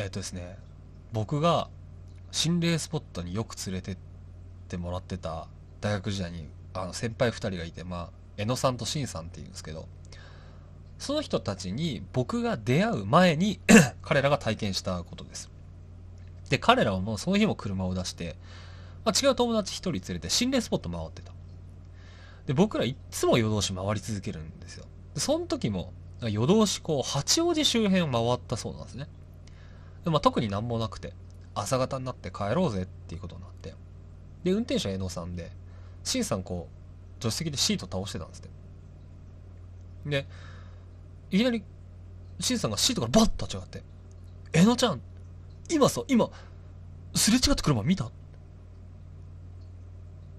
えっ、ー、とですね、僕が心霊スポットによく連れてってもらってた大学時代にあの先輩2人がいて、まあ、江野さんとしんさんっていうんですけど、その人たちに僕が出会う前に 彼らが体験したことです。で、彼らはもうその日も車を出して、まあ、違う友達1人連れて心霊スポット回ってた。で、僕らいっつも夜通し回り続けるんですよ。で、その時も夜通しこう八王子周辺を回ったそうなんですね。でまあ、特になんもなくて、朝方になって帰ろうぜっていうことになって、で、運転手は江野さんで、C さんこう、助手席でシート倒してたんですって。で、いきなり、C さんがシートからバッと立ち上がって、江野ちゃん、今さ、今、すれ違った車見た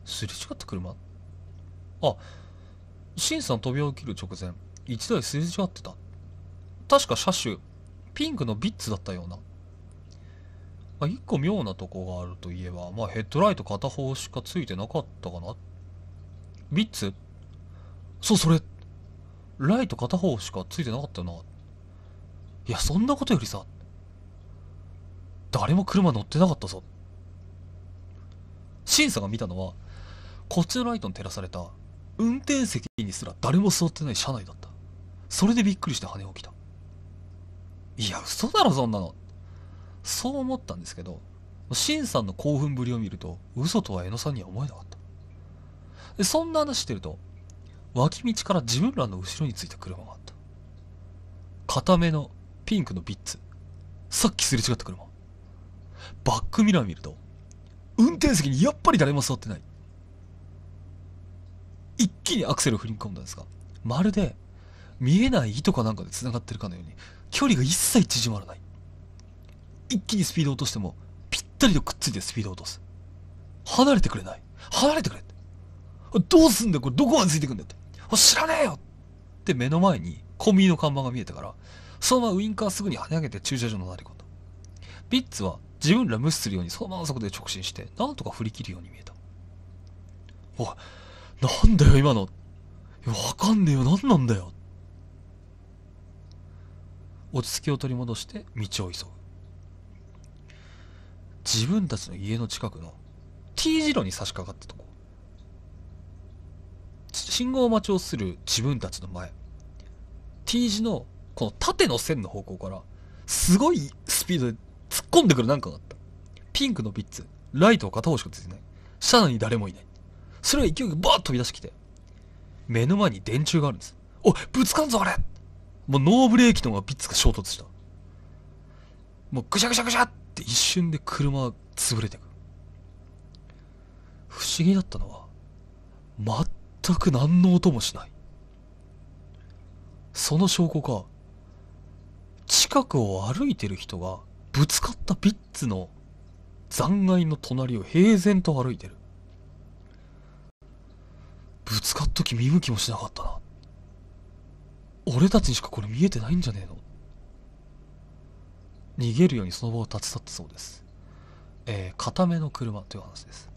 すれ違った車あ、シンさん飛び起きる直前、一台すれ違ってた。確か車種、ピンクのビッツだったような。まあ、一個妙なとこがあるといえば、まあ、ヘッドライト片方しかついてなかったかな。3つそう、それ。ライト片方しかついてなかったよな。いや、そんなことよりさ、誰も車乗ってなかったぞ。審査が見たのは、こっちのライトに照らされた、運転席にすら誰も座ってない車内だった。それでびっくりして跳ね起きた。いや、嘘だろ、そんなの。そう思ったんですけど、シンさんの興奮ぶりを見ると、嘘とは江野さんには思えなかった。で、そんな話してると、脇道から自分らの後ろについた車があった。固めのピンクのビッツ。さっきすれ違った車。バックミラー見ると、運転席にやっぱり誰も座ってない。一気にアクセルを振り込んだんですが、まるで見えない糸かなんかで繋がってるかのように、距離が一切縮まらない。一気にスピード落としても、ぴったりとくっついてスピード落とす。離れてくれない。離れてくれって。どうすんだよ、これどこまでついてくんだって。知らねえよって目の前にコンビニの看板が見えたから、そのままウインカーすぐに跳ね上げて駐車場の乗り込んだ。ビッツは自分ら無視するようにそのままそこで直進して、なんとか振り切るように見えた。おい、なんだよ今の。わかんねえよ、なんなんだよ。落ち着きを取り戻して道を急ぐ。自分たちの家の近くの T 字路に差し掛かったとこ信号待ちをする自分たちの前 T 字のこの縦の線の方向からすごいスピードで突っ込んでくるなんかがあったピンクのビッツライトを片方しかついてない車内に誰もいないそれが勢いがバーッ飛び出してきて目の前に電柱があるんですおぶつかんぞあれもうノーブレーキのまビッツが衝突したもうぐしゃぐしゃぐしゃっって一瞬で車潰れてく不思議だったのは全く何の音もしないその証拠か近くを歩いてる人がぶつかったビッツの残骸の隣を平然と歩いてるぶつかった時見向きもしなかったな俺たちにしかこれ見えてないんじゃねえの逃げるようにその場を立ち去ったそうです。えー、固めの車という話です。